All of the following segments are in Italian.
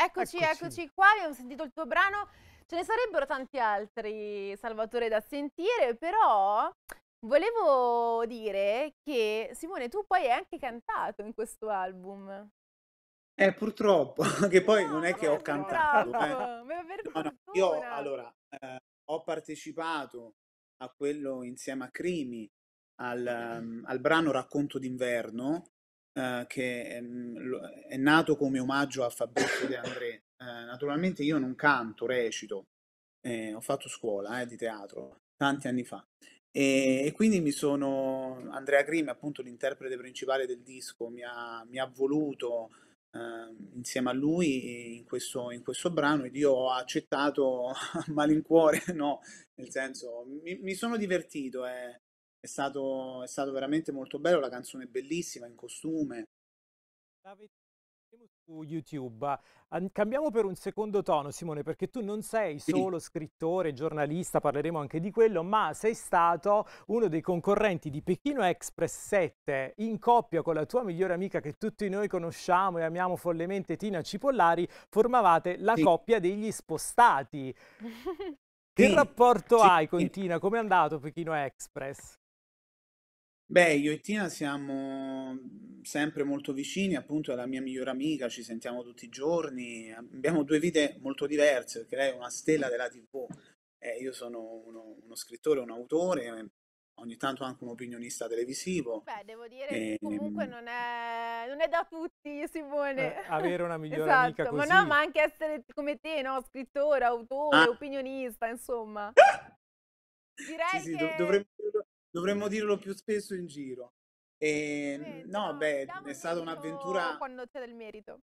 Eccoci, eccoci, eccoci qua, abbiamo sentito il tuo brano. Ce ne sarebbero tanti altri, Salvatore, da sentire, però volevo dire che Simone, tu poi hai anche cantato in questo album. Eh, purtroppo, che poi no, non è che ho cantato. Eh. Bravo, eh. no, no, io allora eh, ho partecipato a quello insieme a Crimi al, um, al brano Racconto d'inverno eh, che è, ehm, è, nato come omaggio a Fabrizio De André. Eh, naturalmente io non canto, recito, eh, ho fatto scuola eh, di teatro tanti anni fa e, e, quindi mi sono, Andrea Grimm, appunto l'interprete principale del disco, mi ha, mi ha voluto ehm, insieme a lui in questo, in questo, brano ed io ho accettato a malincuore, no, nel senso mi, mi sono divertito, è, eh. È stato, è stato veramente molto bello, la canzone è bellissima, in costume. Su YouTube. Cambiamo per un secondo tono, Simone, perché tu non sei solo scrittore, giornalista, parleremo anche di quello, ma sei stato uno dei concorrenti di Pechino Express 7 in coppia con la tua migliore amica che tutti noi conosciamo e amiamo follemente, Tina Cipollari, formavate la sì. coppia degli spostati. Che rapporto sì. hai con Tina? Come è andato Pechino Express? Beh, io e Tina siamo mhmm, sempre molto vicini, appunto è la mia migliore amica, ci sentiamo tutti i giorni, abbiamo due vite molto diverse, perché lei è una stella della TV, eh, io sono uno, uno scrittore, un autore, ehm, ogni tanto anche un opinionista televisivo. Beh, devo dire che e, comunque ehm non è, non è da tutti, Simone. Eh, avere una migliore amica così. Esatto, ma no, ma anche essere come te, no? Scrittore, autore, ah. opinionista, insomma. Direi sì, sì, che... dovremmo Dovremmo dirlo più spesso in giro. E, ehm, Veramente, no, beh, diciamo è stata un'avventura, quando c'è del merito.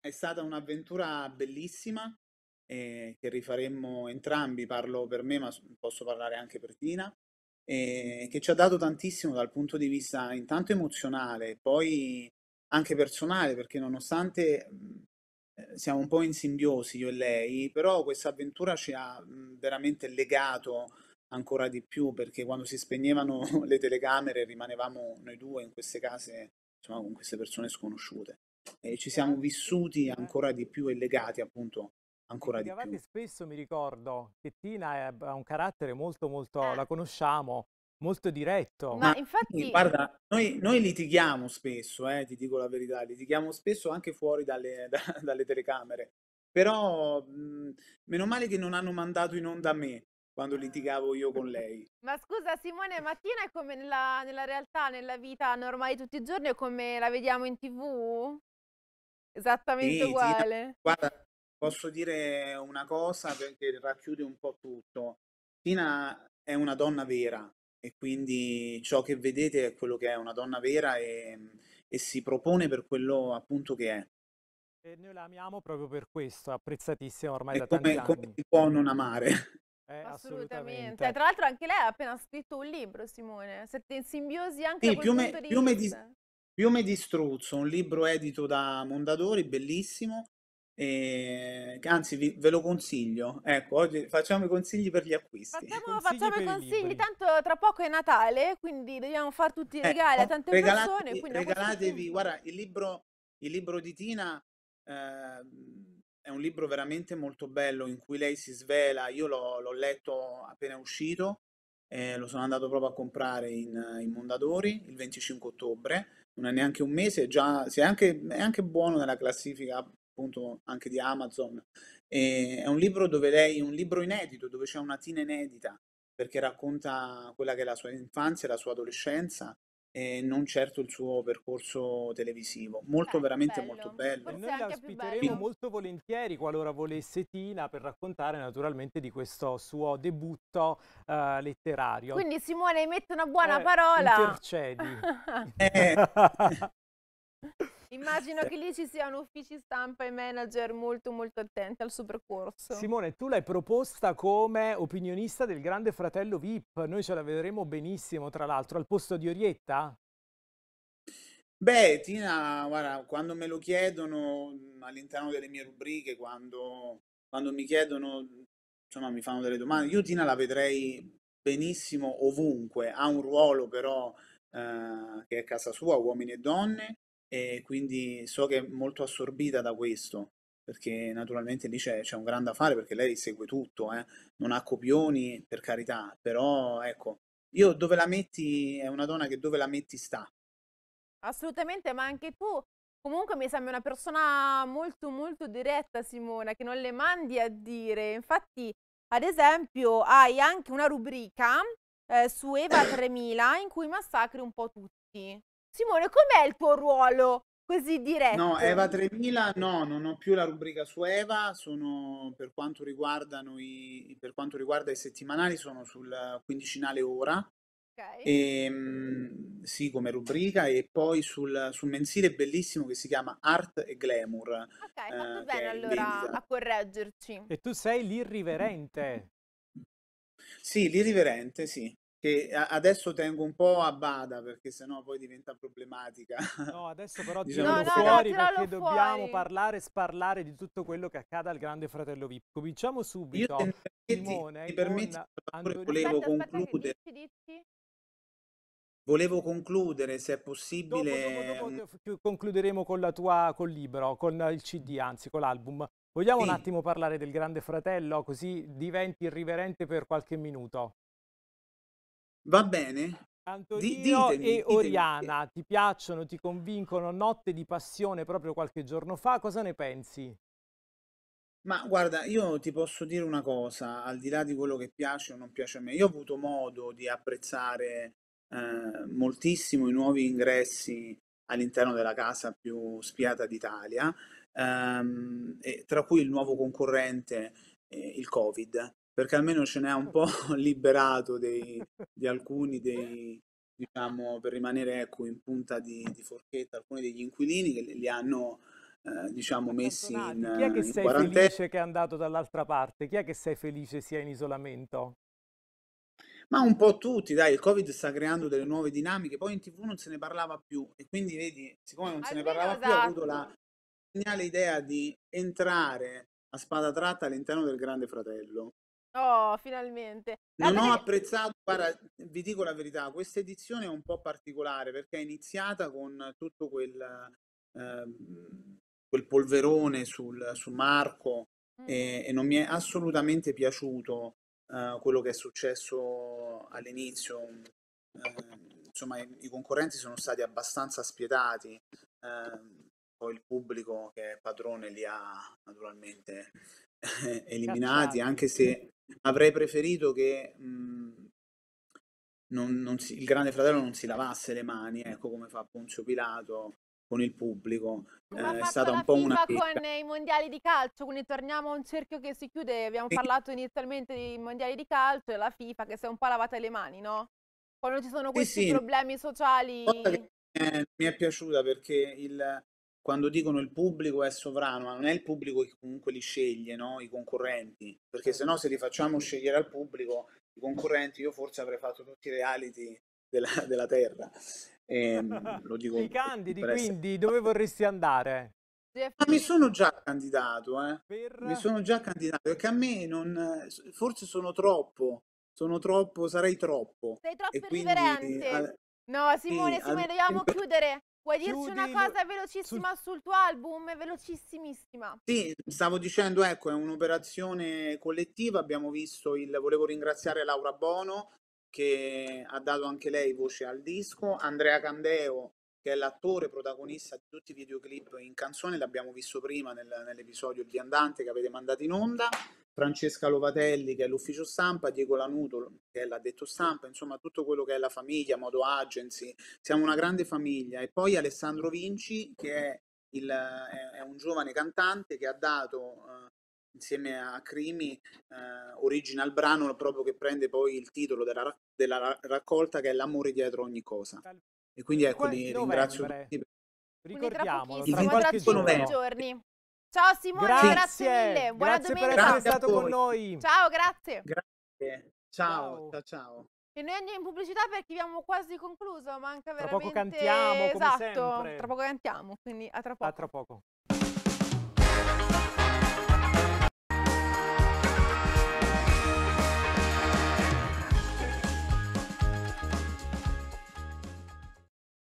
è stata un'avventura bellissima eh, che rifaremmo entrambi, parlo per me, ma posso parlare anche per Tina, eh, che ci ha dato tantissimo dal punto di vista intanto emozionale, e poi anche personale, perché nonostante mm, eh, siamo un po' in simbiosi io e lei, però questa avventura ci ha mm, veramente legato ancora di più perché quando si spegnevano le telecamere rimanevamo noi due in queste case, insomma, con queste persone sconosciute. E ci siamo vissuti ancora di più e legati appunto ancora di più. Spesso mi ricordo che Tina ha un carattere molto molto, eh. la conosciamo, molto diretto. Ma, Ma infatti... Guarda, noi, noi litighiamo spesso, eh, ti dico la verità, litighiamo spesso anche fuori dalle, da, dalle telecamere. Però mh, mm, meno male che non hanno mandato in onda me, quando litigavo io con lei. Ma scusa Simone, mattina è come nella, nella realtà, nella vita normale tutti i giorni, è come la vediamo in tv? Esattamente sì, uguale. Sì, guarda, posso dire una cosa che racchiude un po' tutto. Tina è una donna vera e quindi ciò che vedete è quello che è una donna vera e, mhmm, e si propone per quello appunto che è. E noi la amiamo proprio per questo, apprezzatissima ormai e da come, tanti anni. Come si può non amare? Eh, assolutamente. assolutamente. Cioè, tra l'altro anche lei ha appena scritto un libro, Simone. Siete in simbiosi anche sì, da piume, punto di piume vista. Di, piume di Struzzo, un libro edito da Mondadori, bellissimo. E... Anzi, vi, ve lo consiglio. Ecco, oggi facciamo i consigli per gli acquisti. Facciamo, consigli facciamo i consigli. I tanto tra poco è Natale, quindi dobbiamo fare tutti i eh, regali eh, a oh, tante regalatevi, persone. regalatevi, guarda, il libro, il libro di Tina. Eh, è un libro veramente molto bello in cui lei si svela, io l'ho, letto appena uscito, eh, lo sono andato proprio a comprare in, in, Mondadori il 25 ottobre, non è neanche un mese, già, è anche, è anche buono nella classifica appunto anche di Amazon. E è un libro dove lei, un libro inedito, dove c'è una tina inedita, perché racconta quella che è la sua infanzia, la sua adolescenza e non certo il suo percorso televisivo. Molto, Beh, ah, veramente bello. molto bello. Forse Noi la ospiteremo molto volentieri qualora volesse Tina per raccontare naturalmente di questo suo debutto uh, letterario. Quindi Simone, mette una buona eh, parola. Intercedi. eh, Immagino che lì ci siano uffici stampa e manager molto molto attenti al suo percorso. Simone, tu l'hai proposta come opinionista del Grande Fratello VIP, noi ce la vedremo benissimo tra l'altro, al posto di Orietta? Beh, Tina, guarda, quando me lo chiedono mm, all'interno delle mie rubriche, quando, quando mi chiedono, insomma, mi fanno delle domande, io Tina la vedrei benissimo ovunque, ha un ruolo però eh, che è casa sua, uomini e donne, e quindi so che è molto assorbita da questo perché naturalmente lì c'è, c'è un grande affare perché lei segue tutto, eh. non ha copioni per carità, però ecco, io dove la metti è una donna che dove la metti sta. Assolutamente, ma anche tu comunque mi sembri una persona molto molto diretta Simona, che non le mandi a dire, infatti ad esempio hai anche una rubrica eh, su Eva 3000 in cui massacri un po' tutti. Simone, com'è il tuo ruolo così diretto? No, Eva 3000 no, non ho più la rubrica su Eva, sono per quanto, riguardano i, per quanto riguarda i settimanali sono sul quindicinale ora, Okay. E, ehm, sì, come rubrica, e poi sul, sul, mensile bellissimo che si chiama Art e Glamour. Ok, hai eh, fatto eh, bene allora a correggerci. E tu sei l'irriverente. Sì, l'irriverente, sì che adesso tengo un po' a bada perché sennò poi diventa problematica. No, adesso però diciamo no, no, fuori no, perché fuori. dobbiamo parlare e sparlare di tutto quello che accade al Grande Fratello VIP. Cominciamo subito. Io Simone, ti permetti, Andorino... volevo aspetta, concludere. Aspetta, dici, dici. Volevo concludere, se è possibile... Dopo, dopo, dopo, mm, concluderemo con la tua, col libro, con il CD, mm. anzi con l'album. Vogliamo sì. un attimo parlare del Grande Fratello, così diventi irriverente per qualche minuto. Va bene? Antonino D- ditemi, e Oriana, che... ti piacciono, ti convincono? Notte di passione proprio qualche giorno fa, cosa ne pensi? Ma guarda, io ti posso dire una cosa, al di là di quello che piace o non piace a me, io ho avuto modo di apprezzare eh, moltissimo i nuovi ingressi all'interno della casa più spiata d'Italia, ehm, tra cui il nuovo concorrente, eh, il Covid perché almeno ce n'è un eh. po' liberato dei, di alcuni dei, diciamo, per rimanere ecco, in punta di, di, forchetta, alcuni degli inquilini che li, hanno eh, diciamo messi in Chi è che sei quarantena. felice che è andato dall'altra parte? Chi è che sei felice sia in isolamento? Ma un po' tutti, dai, il Covid sta creando delle nuove dinamiche, poi in TV non se ne parlava più e quindi vedi, siccome non se ne parlava più, ho avuto la esatto. geniale idea di entrare a spada tratta all'interno del Grande Fratello. Oh, finalmente. Non ho apprezzato, guarda, vi dico la verità, questa edizione è un po' particolare perché è iniziata con tutto quel, eh, quel polverone sul, su Marco mm. e, e, non mi è assolutamente piaciuto eh, quello che è successo all'inizio. Eh, insomma, i, i, concorrenti sono stati abbastanza spietati, ehm, poi il pubblico che è padrone li ha naturalmente eliminati, anche se avrei preferito che mh, mhmm, non- non si- il Grande Fratello non si lavasse le mani, ecco come fa Poncio Pilato con il pubblico. Eh, è stata un po' una FIFA con i mondiali di calcio, quindi torniamo a un cerchio che si chiude. Abbiamo Sì, parlato inizialmente dei mondiali di calcio e la FIFA che si è un po' lavata le mani, no? Quando ci sono questi sì, problemi una cosa che sociali. mi è piaciuta perché il, quando dicono il pubblico è sovrano, ma non è il pubblico che comunque li sceglie, no? i concorrenti, perché se no se li facciamo scegliere al pubblico, i concorrenti, io forse avrei fatto tutti i reality della, della Terra. E, ehm, lo dico candidi quindi, essere... dove vorresti andare? Ma ah, mi sono già candidato, eh. per... mi sono già candidato, perché a me non, forse sono troppo, sono troppo, sarei troppo. Sei troppo e quindi, riverente. No Simone, sì, Simone, dobbiamo chiudere. Vuoi dirci una cosa velocissima sul... sul tuo album? Velocissimissima. Sì, stavo dicendo, ecco, è un'operazione collettiva. Abbiamo visto il. Volevo ringraziare Laura Bono che ha dato anche lei voce al disco, Andrea Candeo che è l'attore protagonista di tutti i videoclip in canzone, l'abbiamo visto prima nel, nell'episodio Il Viandante che avete mandato in onda, Francesca Lovatelli che è l'ufficio stampa, Diego Lanuto che è l'addetto stampa, insomma tutto quello che è la famiglia, Modo Agency, siamo una grande famiglia e poi Alessandro Vinci che è, il, è un giovane cantante che ha dato eh, insieme a Crimi eh, origine al brano proprio che prende poi il titolo della, della raccolta che è L'amore dietro ogni cosa. E quindi ecco, li ringrazio tutti. Ricordiamolo, tra, pochissimo, tra qualche tra giorno. giorni. Ciao Simone, grazie, grazie mille. Buona grazie domenica. per essere stato con noi. Ciao, grazie. Grazie. Ciao, ciao, ciao. E noi andiamo in pubblicità perché abbiamo quasi concluso, manca veramente... Tra poco cantiamo, esatto, sempre. tra poco cantiamo, quindi a tra poco. A tra poco.